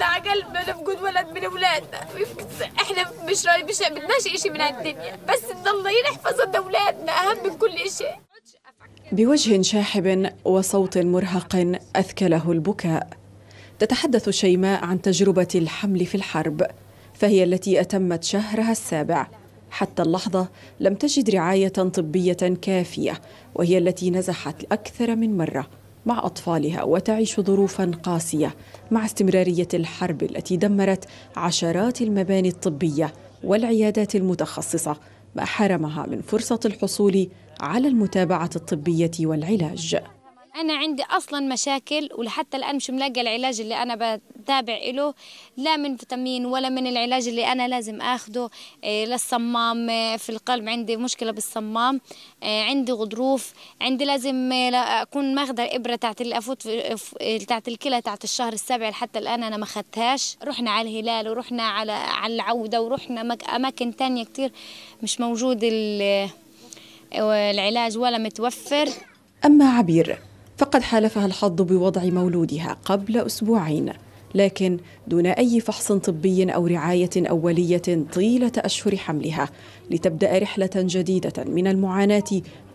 عجل ما نفقد ولد من اولادنا احنا مش مش بدناش شيء من الدنيا بس نضل الله يحفظ اولادنا اهم من كل شيء بوجه شاحب وصوت مرهق اثكله البكاء تتحدث شيماء عن تجربه الحمل في الحرب فهي التي اتمت شهرها السابع حتى اللحظه لم تجد رعايه طبيه كافيه وهي التي نزحت اكثر من مره مع أطفالها وتعيش ظروفا قاسية مع استمرارية الحرب التي دمرت عشرات المباني الطبية والعيادات المتخصصة ما حرمها من فرصة الحصول على المتابعة الطبية والعلاج أنا عندي أصلا مشاكل ولحتى الآن مش ملاقى العلاج اللي أنا بتابع إله لا من فيتامين ولا من العلاج اللي أنا لازم أخده آه، للصمام آه، في القلب عندي مشكلة بالصمام آه، عندي غضروف عندي لازم أكون ماخذة الإبرة تاعت الأفوت تاعت الكلى تاعت الشهر السابع لحتى الآن أنا ما خدتهاش رحنا على الهلال ورحنا على على العودة ورحنا أماكن تانية كتير مش موجود العلاج ولا متوفر أما عبير فقد حالفها الحظ بوضع مولودها قبل أسبوعين لكن دون أي فحص طبي أو رعاية أولية طيلة أشهر حملها لتبدأ رحلة جديدة من المعاناة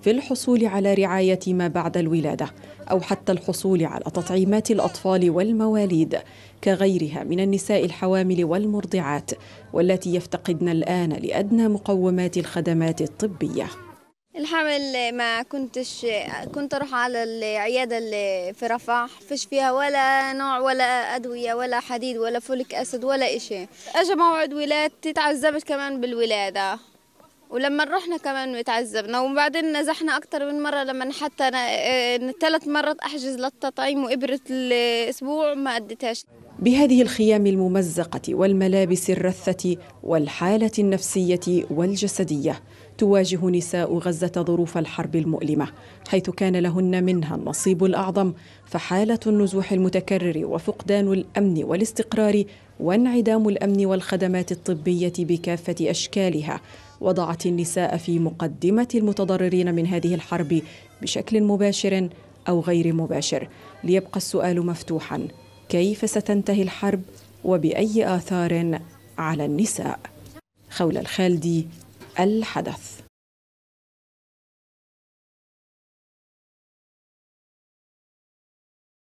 في الحصول على رعاية ما بعد الولادة أو حتى الحصول على تطعيمات الأطفال والمواليد كغيرها من النساء الحوامل والمرضعات والتي يفتقدن الآن لأدنى مقومات الخدمات الطبية الحمل ما كنتش كنت اروح على العياده اللي في رفح فيش فيها ولا نوع ولا ادويه ولا حديد ولا فوليك اسيد ولا اشي اجى موعد ولادتي تعذبت كمان بالولاده ولما رحنا كمان تعذبنا وبعدين نزحنا اكثر من مره لما حتى ثلاث آه، مرات احجز للتطعيم وابره الاسبوع ما اديتهاش بهذه الخيام الممزقه والملابس الرثه والحاله النفسيه والجسديه تواجه نساء غزة ظروف الحرب المؤلمة حيث كان لهن منها النصيب الأعظم فحالة النزوح المتكرر وفقدان الأمن والاستقرار وانعدام الأمن والخدمات الطبية بكافة أشكالها وضعت النساء في مقدمة المتضررين من هذه الحرب بشكل مباشر أو غير مباشر ليبقى السؤال مفتوحا كيف ستنتهي الحرب وبأي آثار على النساء خول الخالدي الحدث